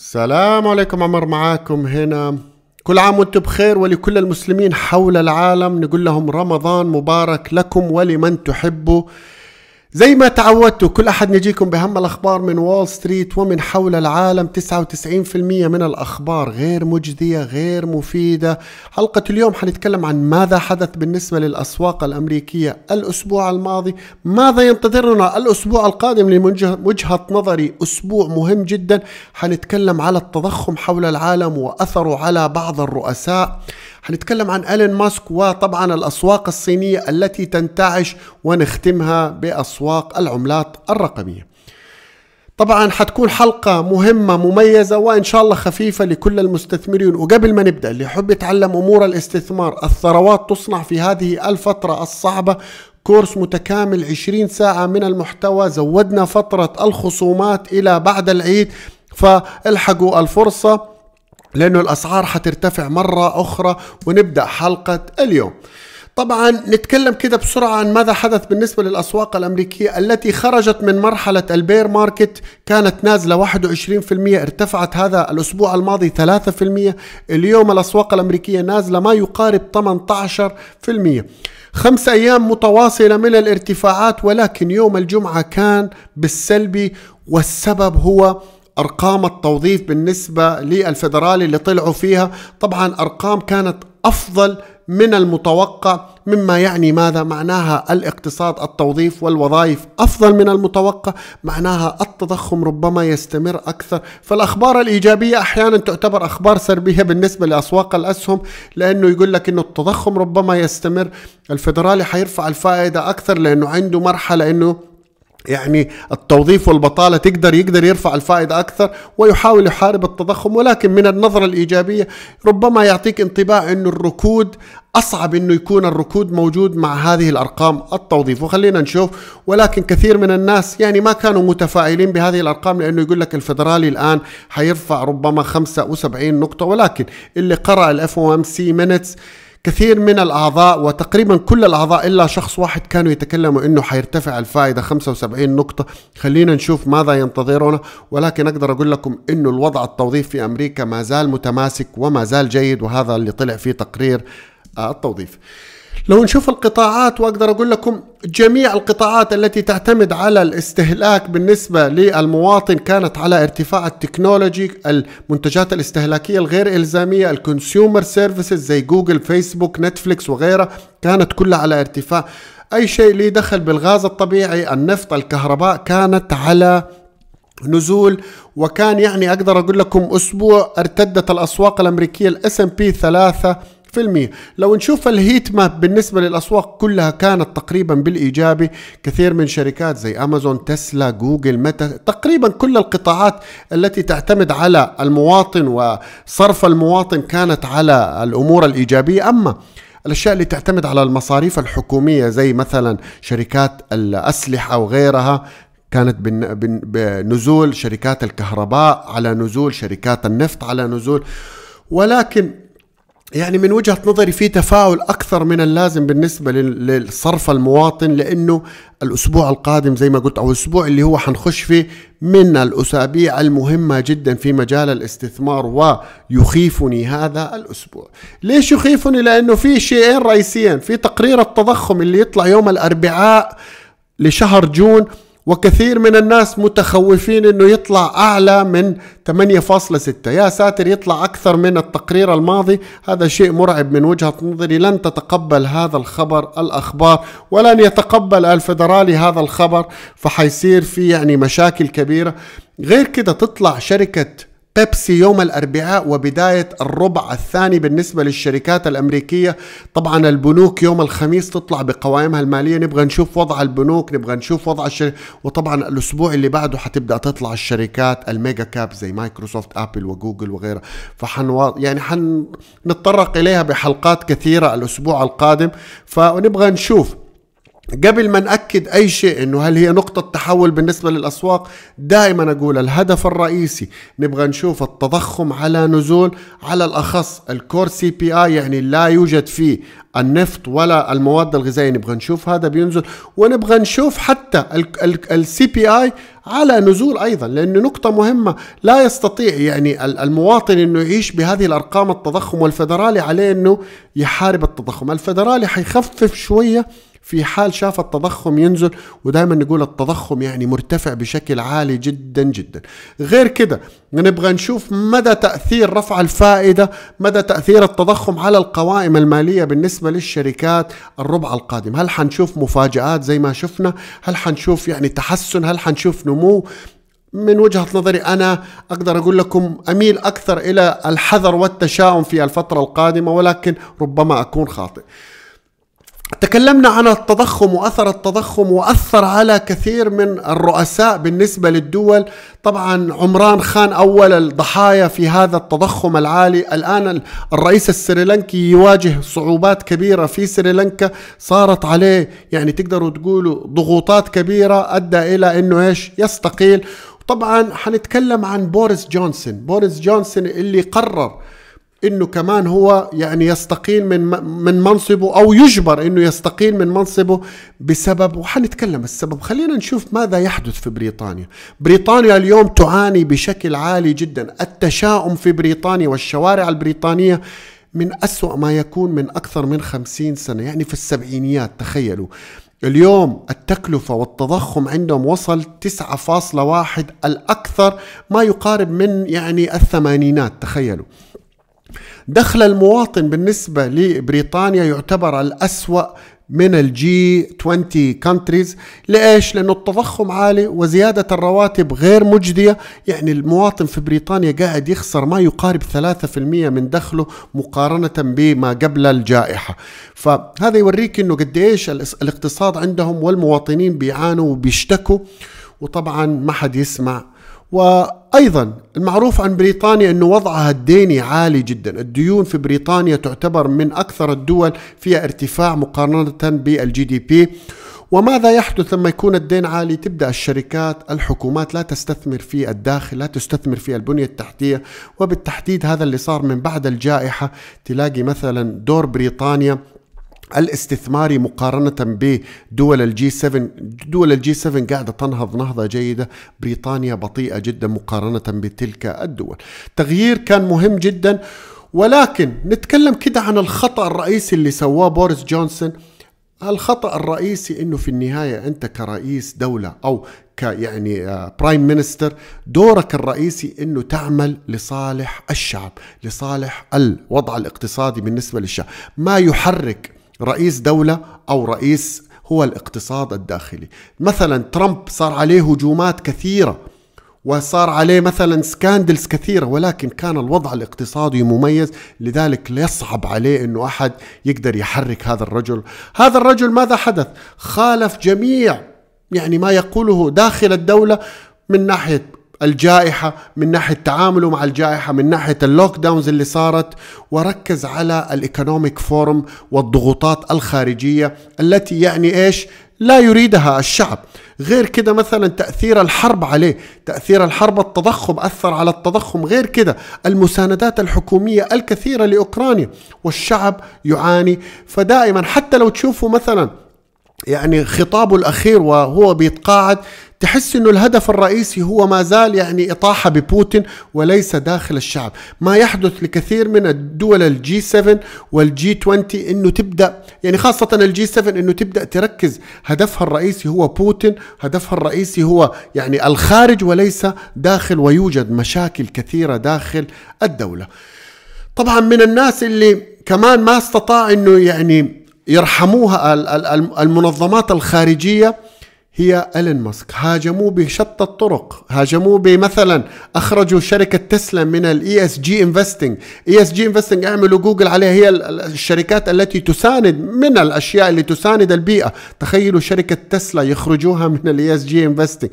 السلام عليكم عمر معاكم هنا كل عام وانتم بخير ولكل المسلمين حول العالم نقول لهم رمضان مبارك لكم ولمن تحبوا زي ما تعودتوا كل أحد يجيكم بهم الأخبار من وول ستريت ومن حول العالم 99% من الأخبار غير مجدية غير مفيدة حلقة اليوم حنتكلم عن ماذا حدث بالنسبة للأسواق الأمريكية الأسبوع الماضي ماذا ينتظرنا الأسبوع القادم لوجهة نظري أسبوع مهم جدا حنتكلم على التضخم حول العالم وأثره على بعض الرؤساء حنتكلم عن ألين ماسك وطبعا الأسواق الصينية التي تنتعش ونختمها بأسواق العملات الرقمية طبعا حتكون حلقة مهمة مميزة وإن شاء الله خفيفة لكل المستثمرين وقبل ما نبدأ اللي يحب يتعلم أمور الاستثمار الثروات تصنع في هذه الفترة الصعبة كورس متكامل 20 ساعة من المحتوى زودنا فترة الخصومات إلى بعد العيد فالحقوا الفرصة لأنه الأسعار حترتفع مرة أخرى ونبدأ حلقة اليوم طبعا نتكلم كده بسرعة عن ماذا حدث بالنسبة للأسواق الأمريكية التي خرجت من مرحلة البير ماركت كانت نازلة 21% ارتفعت هذا الأسبوع الماضي 3% اليوم الأسواق الأمريكية نازلة ما يقارب 18% خمس أيام متواصلة من الارتفاعات ولكن يوم الجمعة كان بالسلبي والسبب هو أرقام التوظيف بالنسبة للفدرالي اللي طلعوا فيها طبعا أرقام كانت أفضل من المتوقع مما يعني ماذا معناها الاقتصاد التوظيف والوظائف أفضل من المتوقع معناها التضخم ربما يستمر أكثر فالأخبار الإيجابية أحيانا تعتبر أخبار سلبية بالنسبة لأسواق الأسهم لأنه يقول لك أنه التضخم ربما يستمر الفدرالي حيرفع الفائدة أكثر لأنه عنده مرحلة أنه يعني التوظيف والبطالة تقدر يقدر يرفع الفائدة أكثر ويحاول يحارب التضخم ولكن من النظرة الإيجابية ربما يعطيك انطباع أن الركود أصعب أنه يكون الركود موجود مع هذه الأرقام التوظيف وخلينا نشوف ولكن كثير من الناس يعني ما كانوا متفائلين بهذه الأرقام لأنه يقول لك الفدرالي الآن حيرفع ربما 75 نقطة ولكن اللي قرأ الاف ام سي كثير من الأعضاء وتقريبا كل الأعضاء إلا شخص واحد كانوا يتكلموا أنه حيرتفع الفائدة 75 نقطة خلينا نشوف ماذا ينتظرنا ولكن أقدر أقول لكم أنه الوضع التوظيف في أمريكا ما زال متماسك وما زال جيد وهذا اللي طلع فيه تقرير آه، التوظيف لو نشوف القطاعات واقدر اقول لكم جميع القطاعات التي تعتمد على الاستهلاك بالنسبه للمواطن كانت على ارتفاع التكنولوجي، المنتجات الاستهلاكيه الغير الزاميه، الكونسيومر سيرفيسز زي جوجل، فيسبوك، نتفليكس وغيرها، كانت كلها على ارتفاع. اي شيء لي دخل بالغاز الطبيعي، النفط، الكهرباء كانت على نزول وكان يعني اقدر اقول لكم اسبوع ارتدت الاسواق الامريكيه الاس ام بي 3 لو نشوف الهيت ماب بالنسبة للأسواق كلها كانت تقريبا بالإيجابي كثير من شركات زي أمازون تسلا جوجل متى تقريبا كل القطاعات التي تعتمد على المواطن وصرف المواطن كانت على الأمور الإيجابية أما الاشياء اللي تعتمد على المصاريف الحكوميه زي مثلا شركات الاسلحه وغيرها كانت بنزول شركات الكهرباء على نزول شركات النفط على نزول ولكن يعني من وجهه نظري في تفاؤل اكثر من اللازم بالنسبه للصرف المواطن لانه الاسبوع القادم زي ما قلت او الاسبوع اللي هو حنخش فيه من الاسابيع المهمه جدا في مجال الاستثمار ويخيفني هذا الاسبوع. ليش يخيفني؟ لانه في شيئين رئيسيين، في تقرير التضخم اللي يطلع يوم الاربعاء لشهر جون وكثير من الناس متخوفين انه يطلع اعلى من 8.6 يا ساتر يطلع اكثر من التقرير الماضي هذا شيء مرعب من وجهه نظري لن تتقبل هذا الخبر الاخبار ولن يتقبل الفدرالي هذا الخبر فحيصير في يعني مشاكل كبيره غير كده تطلع شركه بيبسي يوم الأربعاء وبداية الربع الثاني بالنسبة للشركات الأمريكية طبعا البنوك يوم الخميس تطلع بقوائمها المالية نبغى نشوف وضع البنوك نبغى نشوف وضع الشركات وطبعا الأسبوع اللي بعده حتبدأ تطلع الشركات الميجا كاب زي مايكروسوفت أبل وجوجل وغيرها فحن يعني حنتطرق إليها بحلقات كثيرة الأسبوع القادم فنبغى نشوف قبل ما نأكد أي شيء إنه هل هي نقطة تحول بالنسبة للأسواق دائما أقول الهدف الرئيسي نبغى نشوف التضخم على نزول على الأخص الكور سي بي آي يعني لا يوجد فيه النفط ولا المواد الغذائية نبغى نشوف هذا بينزل ونبغى نشوف حتى السي بي آي على نزول أيضا لأنه نقطة مهمة لا يستطيع يعني المواطن أنه يعيش بهذه الأرقام التضخم والفدرالي عليه أنه يحارب التضخم الفدرالي حيخفف شوية في حال شاف التضخم ينزل ودائما نقول التضخم يعني مرتفع بشكل عالي جدا جدا غير كده نبغى نشوف مدى تأثير رفع الفائدة مدى تأثير التضخم على القوائم المالية بالنسبة للشركات الربع القادم هل حنشوف مفاجآت زي ما شفنا هل حنشوف يعني تحسن هل حنشوف نمو من وجهة نظري أنا أقدر أقول لكم أميل أكثر إلى الحذر والتشاؤم في الفترة القادمة ولكن ربما أكون خاطئ تكلمنا عن التضخم واثر التضخم واثر على كثير من الرؤساء بالنسبه للدول، طبعا عمران خان اول الضحايا في هذا التضخم العالي، الان الرئيس السريلانكي يواجه صعوبات كبيره في سريلانكا صارت عليه يعني تقدروا تقولوا ضغوطات كبيره ادى الى انه ايش؟ يستقيل، طبعا حنتكلم عن بوريس جونسون، بوريس جونسون اللي قرر انه كمان هو يعني يستقيل من من منصبه او يجبر انه يستقيل من منصبه بسبب وحنتكلم السبب خلينا نشوف ماذا يحدث في بريطانيا بريطانيا اليوم تعاني بشكل عالي جدا التشاؤم في بريطانيا والشوارع البريطانيه من أسوأ ما يكون من أكثر من خمسين سنة يعني في السبعينيات تخيلوا اليوم التكلفة والتضخم عندهم وصل 9.1 الأكثر ما يقارب من يعني الثمانينات تخيلوا دخل المواطن بالنسبة لبريطانيا يعتبر الأسوأ من الجي 20 كونتريز ليش لانه التضخم عالي وزياده الرواتب غير مجديه يعني المواطن في بريطانيا قاعد يخسر ما يقارب 3% من دخله مقارنه بما قبل الجائحه فهذا يوريك انه قديش الاقتصاد عندهم والمواطنين بيعانوا وبيشتكوا وطبعا ما حد يسمع وايضا المعروف عن بريطانيا انه وضعها الديني عالي جدا، الديون في بريطانيا تعتبر من اكثر الدول فيها ارتفاع مقارنه بالجي دي بي وماذا يحدث لما يكون الدين عالي تبدا الشركات الحكومات لا تستثمر في الداخل لا تستثمر في البنيه التحتيه وبالتحديد هذا اللي صار من بعد الجائحه تلاقي مثلا دور بريطانيا الاستثماري مقارنة بدول الجي 7 دول الجي 7 قاعدة تنهض نهضة جيدة بريطانيا بطيئة جدا مقارنة بتلك الدول تغيير كان مهم جدا ولكن نتكلم كده عن الخطأ الرئيسي اللي سواه بوريس جونسون الخطأ الرئيسي انه في النهاية انت كرئيس دولة او ك يعني برايم آه، مينستر دورك الرئيسي انه تعمل لصالح الشعب، لصالح الوضع الاقتصادي بالنسبة للشعب، ما يحرك رئيس دولة أو رئيس هو الاقتصاد الداخلي مثلا ترامب صار عليه هجومات كثيرة وصار عليه مثلا سكاندلز كثيرة ولكن كان الوضع الاقتصادي مميز لذلك يصعب عليه أنه أحد يقدر يحرك هذا الرجل هذا الرجل ماذا حدث؟ خالف جميع يعني ما يقوله داخل الدولة من ناحية الجائحة من ناحية تعامله مع الجائحة من ناحية اللوك داونز اللي صارت وركز على الإيكونوميك فورم والضغوطات الخارجية التي يعني إيش لا يريدها الشعب غير كده مثلا تأثير الحرب عليه تأثير الحرب التضخم أثر على التضخم غير كده المساندات الحكومية الكثيرة لأوكرانيا والشعب يعاني فدائما حتى لو تشوفوا مثلا يعني خطابه الأخير وهو بيتقاعد تحس انه الهدف الرئيسي هو ما زال يعني اطاحه ببوتين وليس داخل الشعب، ما يحدث لكثير من الدول الجي 7 والجي 20 انه تبدا يعني خاصه الجي 7 انه تبدا تركز هدفها الرئيسي هو بوتين، هدفها الرئيسي هو يعني الخارج وليس داخل ويوجد مشاكل كثيره داخل الدوله. طبعا من الناس اللي كمان ما استطاع انه يعني يرحموها المنظمات الخارجيه هي ألين ماسك هاجموه بشتى الطرق هاجموه بمثلا أخرجوا شركة تسلا من الاي اس جي انفستنج اي اس جي انفستنج اعملوا جوجل عليها هي الشركات التي تساند من الأشياء اللي تساند البيئة تخيلوا شركة تسلا يخرجوها من الاي اس جي انفستنج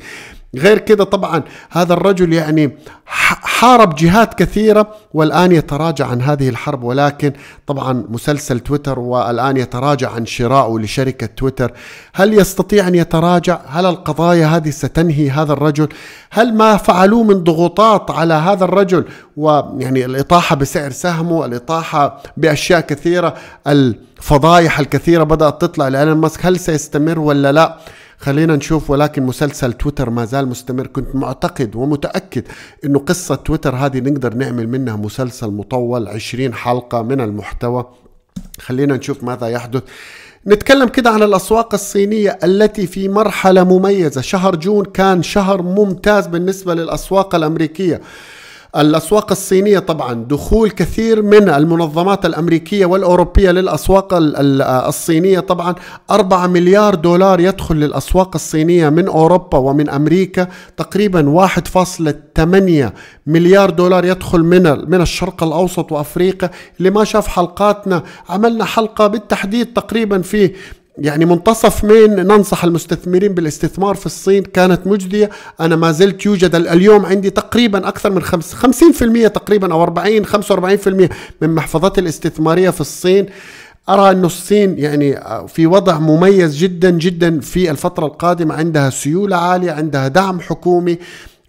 غير كذا طبعا هذا الرجل يعني حارب جهات كثيرة والآن يتراجع عن هذه الحرب ولكن طبعا مسلسل تويتر والآن يتراجع عن شرائه لشركة تويتر هل يستطيع أن يتراجع؟ هل القضايا هذه ستنهي هذا الرجل؟ هل ما فعلوه من ضغوطات على هذا الرجل ويعني الإطاحة بسعر سهمه الإطاحة بأشياء كثيرة الفضايح الكثيرة بدأت تطلع لإيلون ماسك هل سيستمر ولا لا؟ خلينا نشوف ولكن مسلسل تويتر ما زال مستمر كنت معتقد ومتأكد أنه قصة تويتر هذه نقدر نعمل منها مسلسل مطول 20 حلقة من المحتوى خلينا نشوف ماذا يحدث نتكلم كده عن الأسواق الصينية التي في مرحلة مميزة شهر جون كان شهر ممتاز بالنسبة للأسواق الأمريكية الأسواق الصينية طبعا دخول كثير من المنظمات الأمريكية والأوروبية للأسواق الصينية طبعا 4 مليار دولار يدخل للأسواق الصينية من أوروبا ومن أمريكا تقريبا 1.8 مليار دولار يدخل من من الشرق الأوسط وأفريقيا اللي ما شاف حلقاتنا عملنا حلقة بالتحديد تقريبا في يعني منتصف مين ننصح المستثمرين بالاستثمار في الصين كانت مجدية أنا ما زلت يوجد اليوم عندي تقريبا أكثر من خمس 50% تقريبا أو 40 45% من محفظتي الاستثمارية في الصين أرى أن الصين يعني آه، في وضع مميز جدا جدا في الفترة القادمة عندها سيولة عالية عندها دعم حكومي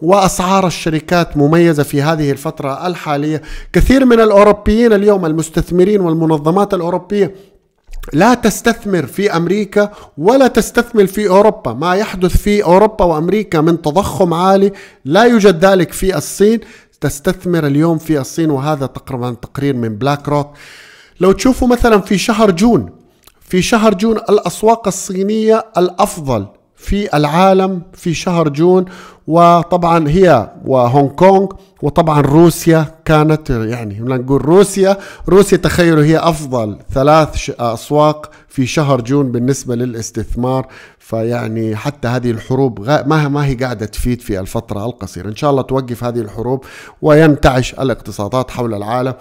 واسعار الشركات مميزه في هذه الفتره الحاليه، كثير من الاوروبيين اليوم المستثمرين والمنظمات الاوروبيه لا تستثمر في امريكا ولا تستثمر في اوروبا، ما يحدث في اوروبا وامريكا من تضخم عالي لا يوجد ذلك في الصين، تستثمر اليوم في الصين وهذا تقريبا تقرير من بلاك روك. لو تشوفوا مثلا في شهر جون في شهر جون الاسواق الصينيه الافضل في العالم في شهر جون وطبعا هي وهونغ كونغ وطبعا روسيا كانت يعني نقول روسيا روسيا تخيلوا هي افضل ثلاث اسواق في شهر جون بالنسبه للاستثمار فيعني حتى هذه الحروب ما ما هي قاعده تفيد في الفتره القصيره ان شاء الله توقف هذه الحروب وينتعش الاقتصادات حول العالم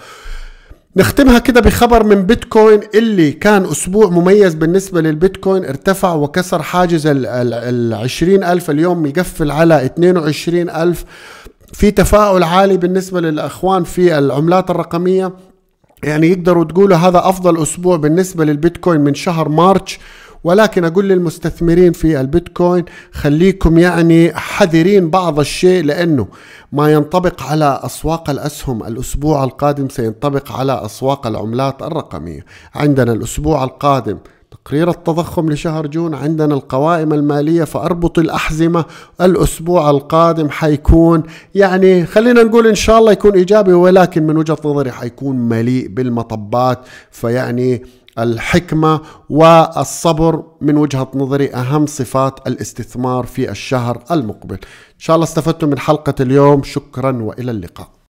نختمها كده بخبر من بيتكوين اللي كان أسبوع مميز بالنسبة للبيتكوين ارتفع وكسر حاجز ال 20 ألف اليوم يقفل على 22 ألف في تفاؤل عالي بالنسبة للأخوان في العملات الرقمية يعني يقدروا تقولوا هذا أفضل أسبوع بالنسبة للبيتكوين من شهر مارتش ولكن أقول للمستثمرين في البيتكوين خليكم يعني حذرين بعض الشيء لأنه ما ينطبق على أسواق الأسهم الأسبوع القادم سينطبق على أسواق العملات الرقمية عندنا الأسبوع القادم تقرير التضخم لشهر جون عندنا القوائم المالية فأربط الأحزمة الأسبوع القادم حيكون يعني خلينا نقول إن شاء الله يكون إيجابي ولكن من وجهة نظري حيكون مليء بالمطبات فيعني الحكمة والصبر من وجهة نظري أهم صفات الاستثمار في الشهر المقبل إن شاء الله استفدتم من حلقة اليوم شكرا وإلى اللقاء